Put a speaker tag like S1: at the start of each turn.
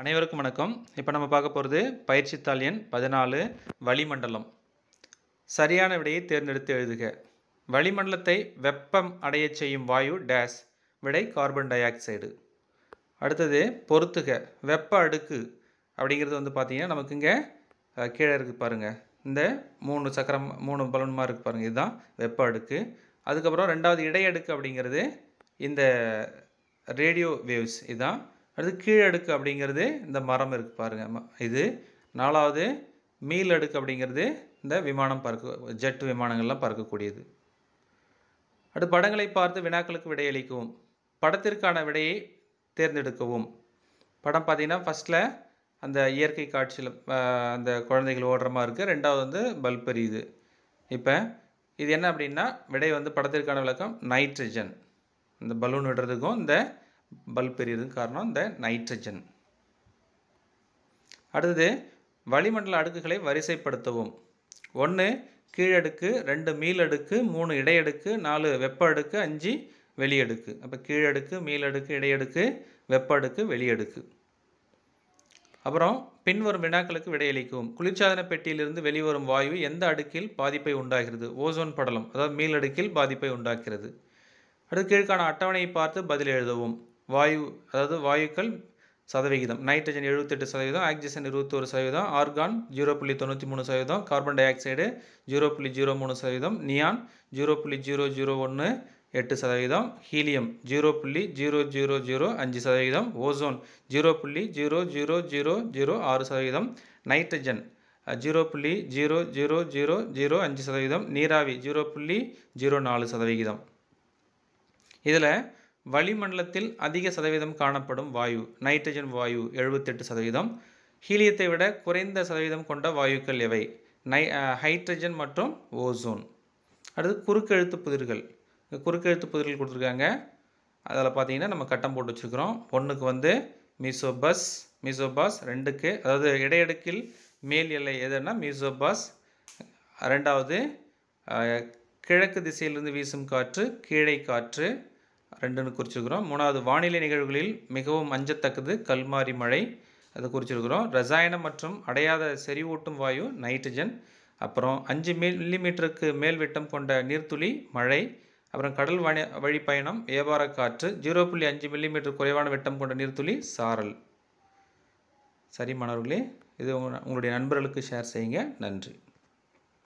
S1: அனைவருக்கும் வணக்கம் இப்போ நம்ம பார்க்க போகிறது பயிற்சித்தாள் எண் பதினாலு வளிமண்டலம் சரியான விடையை தேர்ந்தெடுத்து எழுதுக வளிமண்டலத்தை வெப்பம் அடைய செய்யும் வாயு டேஸ் விடை கார்பன் டை ஆக்சைடு அடுத்தது பொறுத்துக வெப்ப அடுக்கு அப்படிங்கிறது வந்து பார்த்திங்கன்னா நமக்கு இங்கே கீழே இருக்குது பாருங்கள் இந்த மூணு சக்கரம் மூணு பலன்மாக இருக்குது பாருங்கள் இதுதான் வெப்ப அடுக்கு அதுக்கப்புறம் ரெண்டாவது இடையடுக்கு அப்படிங்கிறது இந்த ரேடியோ வேவ்ஸ் இதுதான் அடுத்து கீழடுக்கு அப்படிங்கிறது இந்த மரம் இருக்குது பாருங்க இது நாலாவது மீல் அடுக்கு அப்படிங்கிறது இந்த விமானம் பறக்க ஜெட் விமானங்கள்லாம் பறக்கக்கூடியது அடுத்து படங்களை பார்த்து வினாக்களுக்கு விடையளிக்கவும் படத்திற்கான விடையை தேர்ந்தெடுக்கவும் படம் பார்த்திங்கன்னா ஃபஸ்ட்டில் அந்த இயற்கை காட்சியில் அந்த குழந்தைகள் ஓடுற மாதிரி இருக்குது ரெண்டாவது வந்து பல்ப் எரியுது இப்போ இது என்ன அப்படின்னா விடை வந்து படத்திற்கான விளக்கம் நைட்ரஜன் இந்த பலூன் விடுறதுக்கும் இந்த பல்ப் பெரியதுக்கு காரணம் இந்த நைட்ரஜன் அடுத்தது வளிமண்டல அடுக்குகளை வரிசைப்படுத்தவும் ஒன்று கீழடுக்கு ரெண்டு மீளடுக்கு மூணு இடையடுக்கு நாலு வெப்ப அடுக்கு அஞ்சு வெளியடுக்கு அப்போ கீழடுக்கு மீளடுக்கு இடையடுக்கு வெப்ப அடுக்கு வெளியடுக்கு அப்புறம் பின்வரும் வினாக்களுக்கு விடையளிக்கவும் குளிர்சாதன பெட்டியிலிருந்து வெளிவரும் வாயு எந்த அடுக்கில் பாதிப்பை உண்டாகிறது ஓசோன் படலம் அதாவது மீளடுக்கில் பாதிப்பை உண்டாக்கிறது அடுத்து கீழ்கான அட்டவணையை பார்த்து பதில் எழுதவும் வாயு அதாவது வாயுக்கள் சதவிகிதம் நைட்ரஜன் எழுபத்தெட்டு சதவீதம் ஆக்சிஜன் ஒரு சதவீதம் ஆர்கான் ஜீரோ புள்ளி தொண்ணூற்றி மூணு சதவீதம் கார்பன் டை ஆக்சைடு ஜீரோ புள்ளி ஜீரோ மூணு சதவீதம் நியான் ஜீரோ புள்ளி ஜீரோ ஜீரோ ஒன்று எட்டு சதவீதம் ஹீலியம் ஜீரோ புள்ளி ஜீரோ ஜீரோ ஜீரோ அஞ்சு சதவீதம் ஓசோன் ஜீரோ புள்ளி ஜீரோ ஜீரோ ஜீரோ ஜீரோ ஆறு சதவீதம் நைட்ரஜன் ஜீரோ புள்ளி ஜீரோ ஜீரோ ஜீரோ ஜீரோ அஞ்சு சதவீதம் நீராவி ஜீரோ புள்ளி ஜீரோ நாலு சதவிகிதம் இதில் வளிமண்டலத்தில் அதிக சதவீதம் காணப்படும் வாயு நைட்ரஜன் வாயு எழுபத்தெட்டு சதவீதம் ஹீலியத்தை விட குறைந்த சதவீதம் கொண்ட வாயுக்கள் எவை நை ஹைட்ரஜன் மற்றும் ஓசோன் அடுத்து குறுக்கெழுத்து புதிர்கள் குறுக்கெழுத்து புதிர்கள் கொடுத்துருக்காங்க அதில் பார்த்தீங்கன்னா நம்ம கட்டம் போட்டு வச்சுருக்கிறோம் ஒன்றுக்கு வந்து மிசோபஸ் மிசோபாஸ் ரெண்டுக்கு அதாவது இடையடுக்கில் மேல் எல்லை எதுன்னா மிசோபாஸ் ரெண்டாவது கிழக்கு திசையிலிருந்து வீசும் காற்று கீழே காற்று ரெண்டுன்னு குறிச்சிருக்கிறோம் மூணாவது வானிலை நிகழ்வுகளில் மிகவும் அஞ்சத்தக்கது கல்மாரி மழை அதை குறிச்சிருக்கிறோம் ரசாயனம் மற்றும் அடையாத செறிவூட்டும் வாயு நைட்ரஜன் அப்புறம் அஞ்சு மில்லிமீட்டருக்கு மேல் விட்டம் கொண்ட நீர்த்துளி மழை அப்புறம் கடல் வணி வழி பயணம் வியாபார காற்று ஜீரோ புள்ளி அஞ்சு மில்லிமீட்டர் குறைவான விட்டம் கொண்ட நீர்த்துளி சாரல் சரி மாணவர்களே இது உங்களுடைய நண்பர்களுக்கு ஷேர் செய்யுங்க நன்றி